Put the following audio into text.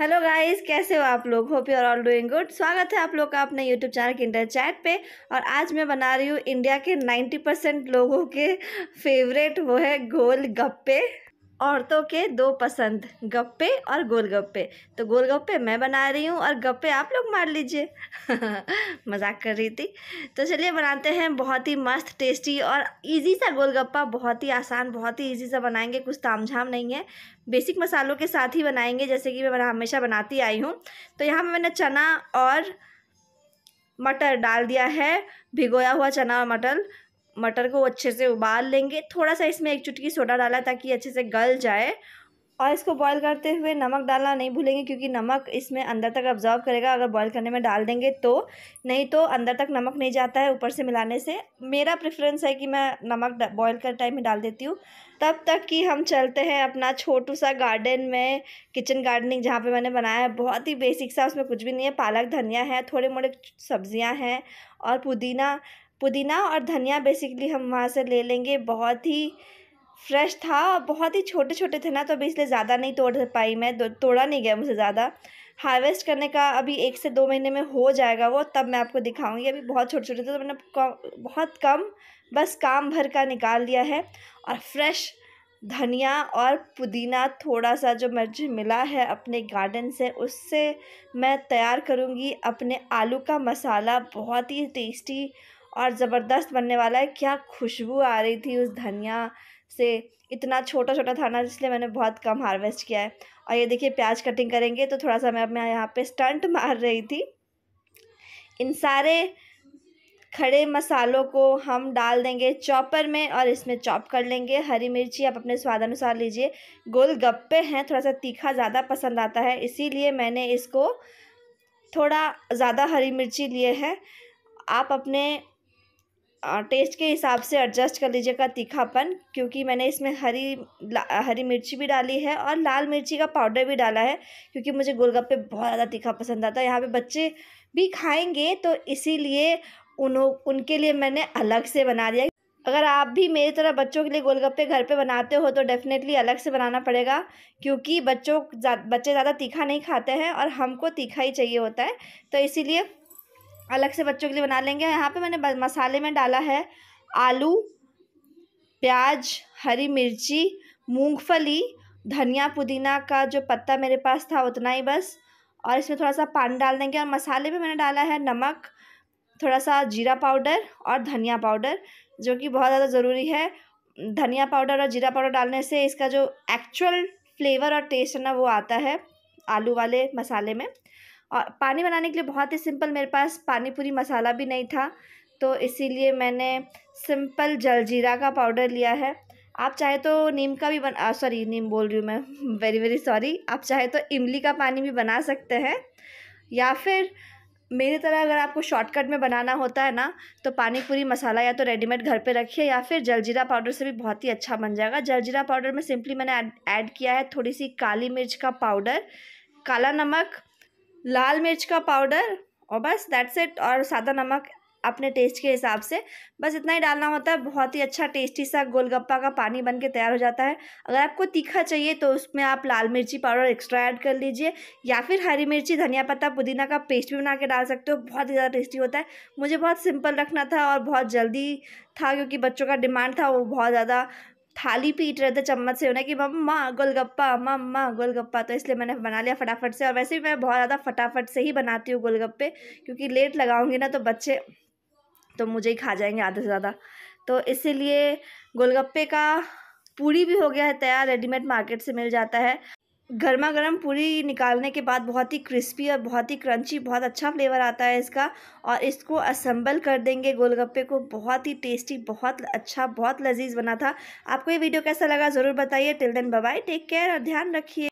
hello guys कैसे हो आप लोग hope you are all doing good स्वागत है आप लोग का अपने यूट्यूब चैनल किंडर चैट पे और आज मैं बना रही हूँ इंडिया के 90 परसेंट लोगों के फेवरेट वो है गोल गप्पे औरतों के दो पसंद गप्पे और गोलगप्पे तो गोलगप्पे मैं बना रही हूँ और गप्पे आप लोग मार लीजिए मजाक कर रही थी तो चलिए बनाते हैं बहुत ही मस्त टेस्टी और इजी सा गोलगप्पा बहुत ही आसान बहुत ही इजी सा बनाएंगे कुछ तामझाम नहीं है बेसिक मसालों के साथ ही बनाएंगे जैसे कि मैं हमेशा बनाती आई हूँ तो यहाँ पर मैंने चना और मटर डाल दिया है भिगोया हुआ चना और मटर मटर को अच्छे से उबाल लेंगे थोड़ा सा इसमें एक चुटकी सोडा डाला ताकि अच्छे से गल जाए और इसको बॉईल करते हुए नमक डालना नहीं भूलेंगे क्योंकि नमक इसमें अंदर तक अब्जॉर्व करेगा अगर बॉईल करने में डाल देंगे तो नहीं तो अंदर तक नमक नहीं जाता है ऊपर से मिलाने से मेरा प्रेफरेंस है कि मैं नमक बॉईल कर टाइम में डाल देती हूँ तब तक कि हम चलते हैं अपना छोटू सा गार्डन में किचन गार्डनिंग जहाँ पर मैंने बनाया है बहुत ही बेसिक सा उसमें कुछ भी नहीं है पालक धनिया है थोड़े मोड़े सब्जियाँ हैं और पुदीना पुदीना और धनिया बेसिकली हम वहाँ से ले लेंगे बहुत ही फ्रेश था बहुत ही छोटे छोटे थे ना तो अभी इसलिए ज़्यादा नहीं तोड़ पाई मैं तोड़ा नहीं गया मुझे ज़्यादा हार्वेस्ट करने का अभी एक से दो महीने में हो जाएगा वो तब मैं आपको दिखाऊंगी अभी बहुत छोटे छोटे थे तो मैंने बहुत कम बस काम भर का निकाल लिया है और फ्रेश धनिया और पुदीना थोड़ा सा जो मुझे मिला है अपने गार्डन से उससे मैं तैयार करूँगी अपने आलू का मसाला बहुत ही टेस्टी और ज़बरदस्त बनने वाला है क्या खुशबू आ रही थी उस धनिया से इतना छोटा छोटा था ना इसलिए मैंने बहुत कम हार्वेस्ट किया है और ये देखिए प्याज कटिंग करेंगे तो थोड़ा सा मैं मैं यहाँ पे स्टंट मार रही थी इन सारे खड़े मसालों को हम डाल देंगे चॉपर में और इसमें चॉप कर लेंगे हरी मिर्ची आप अपने स्वाद अनुसार लीजिए गोलगप्पे हैं थोड़ा सा तीखा ज़्यादा पसंद आता है इसीलिए मैंने इसको थोड़ा ज़्यादा हरी मिर्ची लिए हैं आप अपने टेस्ट के हिसाब से एडजस्ट कर लीजिएगा तीखापन क्योंकि मैंने इसमें हरी हरी मिर्ची भी डाली है और लाल मिर्ची का पाउडर भी डाला है क्योंकि मुझे गोलगप्पे बहुत ज़्यादा तीखा पसंद आता है यहाँ पे बच्चे भी खाएंगे तो इसीलिए उन्हों उनके लिए मैंने अलग से बना दिया अगर आप भी मेरी तरह बच्चों के लिए गोलगप्पे घर पर बनाते हो तो डेफ़िनेटली अलग से बनाना पड़ेगा क्योंकि बच्चों जा, बच्चे ज़्यादा तीखा नहीं खाते हैं और हमको तीखा ही चाहिए होता है तो इसीलिए अलग से बच्चों के लिए बना लेंगे यहाँ पे मैंने मसाले में डाला है आलू प्याज हरी मिर्ची मूंगफली धनिया पुदीना का जो पत्ता मेरे पास था उतना ही बस और इसमें थोड़ा सा पानी डाल देंगे और मसाले में मैंने डाला है नमक थोड़ा सा जीरा पाउडर और धनिया पाउडर जो कि बहुत ज़्यादा ज़रूरी है धनिया पाउडर और जीरा पाउडर डालने से इसका जो एक्चुअल फ्लेवर और टेस्ट है ना वो आता है आलू वाले मसाले में और पानी बनाने के लिए बहुत ही सिंपल मेरे पास पानी पूरी मसाला भी नहीं था तो इसीलिए मैंने सिंपल जलजीरा का पाउडर लिया है आप चाहे तो नीम का भी बना सॉरी नीम बोल रही हूँ मैं वेरी वेरी सॉरी आप चाहे तो इमली का पानी भी बना सकते हैं या फिर मेरी तरह अगर आपको शॉर्टकट में बनाना होता है ना तो पानी पूरी मसाला या तो रेडीमेड घर पे रखिए या फिर जलजीरा पाउडर से भी बहुत ही अच्छा बन जाएगा जलजीरा पाउडर में सिंपली मैंने ऐड किया है थोड़ी सी काली मिर्च का पाउडर काला नमक लाल मिर्च का पाउडर और बस दैट्स इट और सादा नमक अपने टेस्ट के हिसाब से बस इतना ही डालना होता है बहुत ही अच्छा टेस्टी सा गोलगप्पा का पानी बन के तैयार हो जाता है अगर आपको तीखा चाहिए तो उसमें आप लाल मिर्ची पाउडर एक्स्ट्रा ऐड कर लीजिए या फिर हरी मिर्ची धनिया पत्ता पुदीना का पेस्ट भी बना के डाल सकते हो बहुत ही ज़्यादा टेस्टी होता है मुझे बहुत सिंपल रखना था और बहुत जल्दी था क्योंकि बच्चों का डिमांड था वो बहुत ज़्यादा थाली पीट रहे थे चम्मच से उन्हें कि मम्मा गोलगप्पा मम्मा गोलगप्पा तो इसलिए मैंने बना लिया फटाफट से और वैसे भी मैं बहुत ज़्यादा फटाफट से ही बनाती हूँ गोलगप्पे क्योंकि लेट लगाऊंगी ना तो बच्चे तो मुझे ही खा जाएंगे आधे से ज़्यादा तो इसीलिए गोलगप्पे का पूरी भी हो गया है तैयार रेडीमेड मार्केट से मिल जाता है गर्मा गर्म पूरी निकालने के बाद बहुत ही क्रिस्पी और बहुत ही क्रंची बहुत अच्छा फ्लेवर आता है इसका और इसको असम्बल कर देंगे गोलगप्पे को बहुत ही टेस्टी बहुत अच्छा बहुत लजीज बना था आपको ये वीडियो कैसा लगा ज़रूर बताइए till then bye take care और ध्यान रखिए